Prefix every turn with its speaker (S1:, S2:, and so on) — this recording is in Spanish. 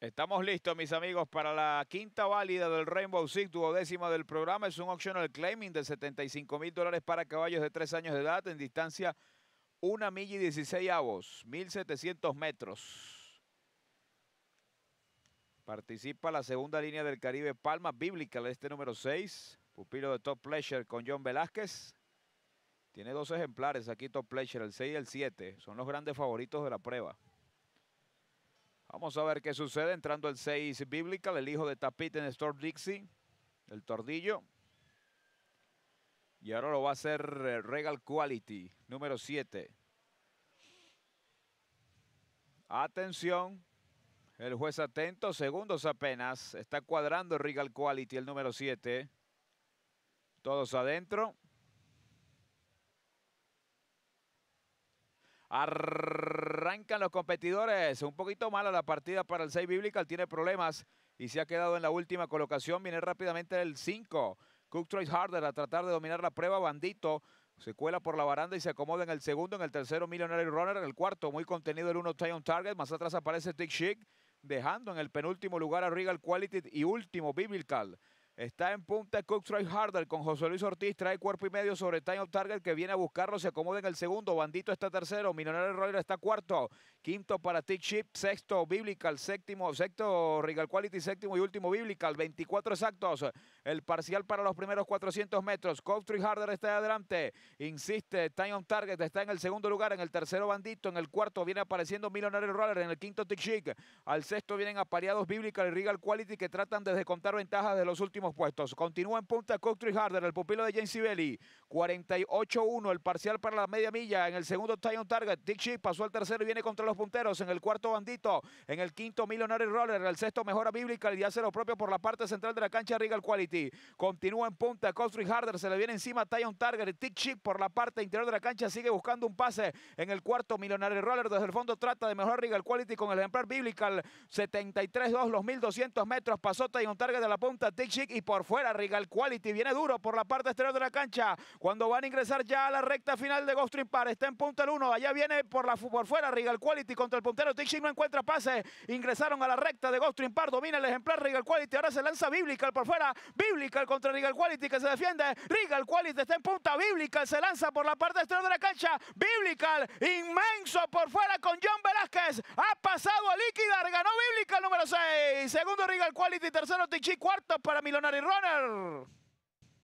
S1: Estamos listos, mis amigos, para la quinta válida del Rainbow Six, duodécima del programa. Es un optional claiming de 75 mil dólares para caballos de 3 años de edad en distancia 1 milla y 16 avos, 1700 metros. Participa la segunda línea del Caribe Palma Biblical, este número 6, pupilo de Top Pleasure con John Velázquez. Tiene dos ejemplares aquí Top Pleasure, el seis y el 7. Son los grandes favoritos de la prueba. Vamos a ver qué sucede. Entrando el 6 Biblical, el hijo de Tapit en Storm Dixie, el tordillo. Y ahora lo va a hacer eh, Regal Quality, número 7. Atención, el juez atento, segundos apenas. Está cuadrando Regal Quality, el número 7. Todos adentro. Arrancan los competidores. Un poquito mala la partida para el 6 Biblical. Tiene problemas y se ha quedado en la última colocación. Viene rápidamente el 5. Cook Trace Harder a tratar de dominar la prueba. Bandito se cuela por la baranda y se acomoda en el segundo. En el tercero, Millionaire Runner. En el cuarto, muy contenido el 1, Town Target. Más atrás aparece Tick Chic, dejando en el penúltimo lugar a Regal Quality y último, Biblical. Está en punta Cook Harder con José Luis Ortiz. Trae cuerpo y medio sobre Time of Target que viene a buscarlo. Se acomoda en el segundo. Bandito está tercero. Millonario Roller está cuarto. Quinto para Tick Chip. Sexto Biblical. Séptimo, sexto Regal Quality. Séptimo y último Biblical. 24 exactos. El parcial para los primeros 400 metros. Cook Harder está adelante. Insiste. Time of Target está en el segundo lugar. En el tercero Bandito. En el cuarto viene apareciendo Millonario Roller. En el quinto Tick Chip. Al sexto vienen apareados Biblical y Regal Quality que tratan de descontar ventajas de los últimos puestos. Continúa en punta Country Harder, el pupilo de James Belli. 48-1 el parcial para la media milla. En el segundo Time on Target, Dick pasó al tercero y viene contra los punteros. En el cuarto Bandito, en el quinto Millonary Roller, el sexto Mejora Biblical y hace lo propio por la parte central de la cancha Regal Quality. Continúa en punta Country Harder, se le viene encima on Target, Dick por la parte interior de la cancha sigue buscando un pase en el cuarto Millonary Roller. Desde el fondo trata de mejor Regal Quality con el ejemplar Biblical 73-2, los 1200 metros. Pasó Time Target de la punta, Dick y por fuera Regal Quality viene duro por la parte exterior de la cancha cuando van a ingresar ya a la recta final de Ghost Par. Está en punta el 1, allá viene por, la, por fuera Regal Quality contra el puntero Tixi no encuentra pase. Ingresaron a la recta de Ghost Par, domina el ejemplar Regal Quality, ahora se lanza Biblical por fuera, Biblical contra Regal Quality que se defiende. Regal Quality está en punta, Biblical se lanza por la parte exterior de la cancha, Biblical inmenso por fuera con John Velázquez. Ha pasado a liquidar, ganó Biblical número 6. Segundo, Regal Quality. Tercero, Tichi. Cuarto para Milonari Runner.